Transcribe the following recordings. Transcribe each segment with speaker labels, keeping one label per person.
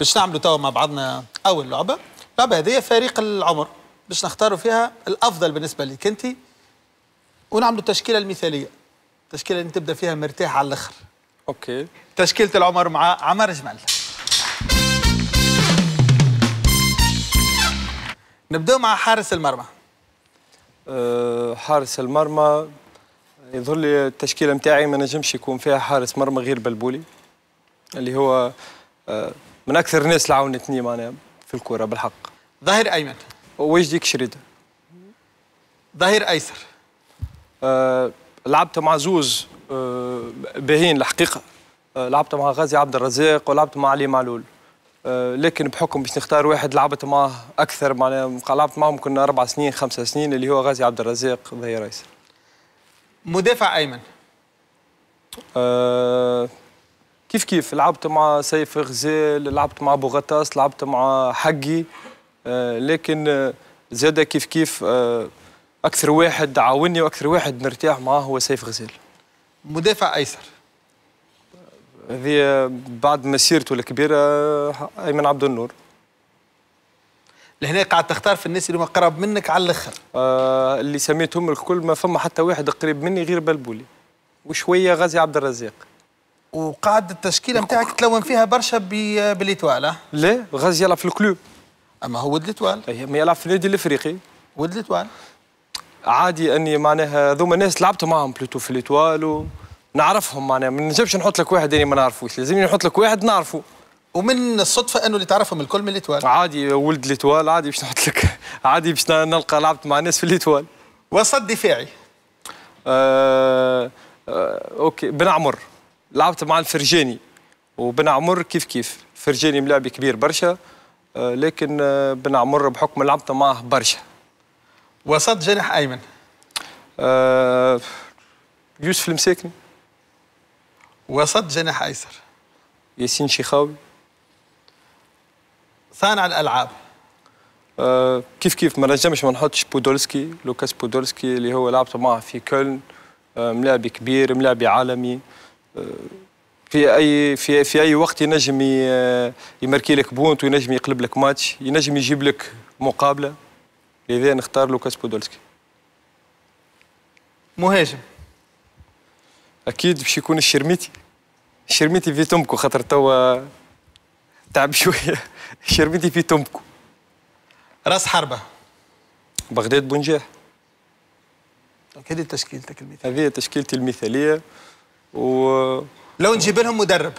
Speaker 1: باش نعملوا توا مع بعضنا اول لعبه اللعبه هذه فريق العمر باش نختاروا فيها الافضل بالنسبه لك انت ونعملوا التشكيله المثاليه التشكيله اللي تبدا فيها مرتاح على الاخر اوكي تشكيله العمر مع عمر جمل نبداو مع حارس المرمى أه حارس المرمى يظهر لي التشكيله نتاعي ما نجمش يكون فيها حارس مرمى غير بلبولي اللي هو أه من اكثر الناس اللي عاونتني معناها في الكوره بالحق ظهير ايمن وجديك شريده ظهير ايسر أه لعبت مع زوز أه باهين الحقيقه أه لعبت مع غازي عبد الرزاق ولعبت مع علي معلول أه لكن بحكم باش نختار واحد لعبت معاه اكثر معناها لعبت معهم كنا اربع سنين خمسة سنين اللي هو غازي عبد الرزاق ظهير ايسر مدافع ايمن أه كيف كيف لعبت مع سيف غزال لعبت مع غطاس لعبت مع حقي آه، لكن آه، زاد كيف كيف آه، اكثر واحد عاوني واكثر واحد نرتاح معاه هو سيف غزال مدافع ايسر هذه بعد مسيرته الكبيره ايمن عبد النور لهنا قاعد تختار في الناس اللي هما قرب منك على الاخر آه اللي سميتهم الكل ما فما حتى واحد قريب مني غير بلبولي وشويه غازي عبد الرزاق وقعد التشكيله نتاعك تلون فيها برشا اه لا غاز يلعب في الكلوب اما هو ولد اي ما يلعب في النادي الافريقي ولد الاتوال عادي اني معناها هذوما ناس لعبت معاهم بلوتو في الاتوال ونعرفهم معناها ما نجمش نحط لك واحد اني ما نعرفوش لازمني نحط لك واحد نعرفه ومن الصدفه انه اللي تعرفهم الكل من الاتوال عادي ولد الاتوال عادي باش نحط لك عادي باش نلقى لعبت مع ناس في الاتوال وسط دفاعي آه آه اوكي بن عمر لعبت مع الفرجاني وبن عمر كيف كيف فرجاني ملاعب كبير برشا آه، لكن آه، بن عمر بحكم لعبت معه برشا وسط جناح ايمن آه، يوسف المساكني وسط جناح ايسر ياسين شيخاوي صانع الالعاب كيف كيف ما نجمش ما نحطش بودولسكي لوكاس بودولسكي اللي هو لعبت معه في كولن ملاعب كبير ملاعب عالمي في اي في في اي وقت ينجم يمركي لك بونت وينجم يقلب لك ماتش ينجم يجيب لك مقابله لذا نختار لوكاس بودولسكي مهاجم اكيد باش يكون الشرميتي الشرميتي في تومكو خاطر توا تعب شويه الشرميتي في تومكو راس حربه بغداد بنجاح هذه تشكيلتك المثاليه هذه تشكيلتي المثاليه و لو نجيب لهم مدرب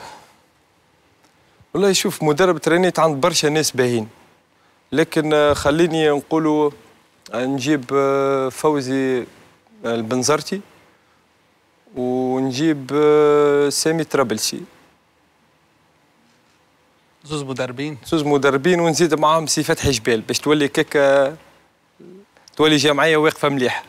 Speaker 1: والله شوف مدرب ترينيت عند برشا ناس باهين لكن آه، خليني نقولوا آه، نجيب آه، فوزي البنزرتي ونجيب سامي ترابلسي زوز مدربين زوز مدربين ونزيد معاهم سي فتحي جبال باش تولي كيكا تولي جمعيه واقفه مليح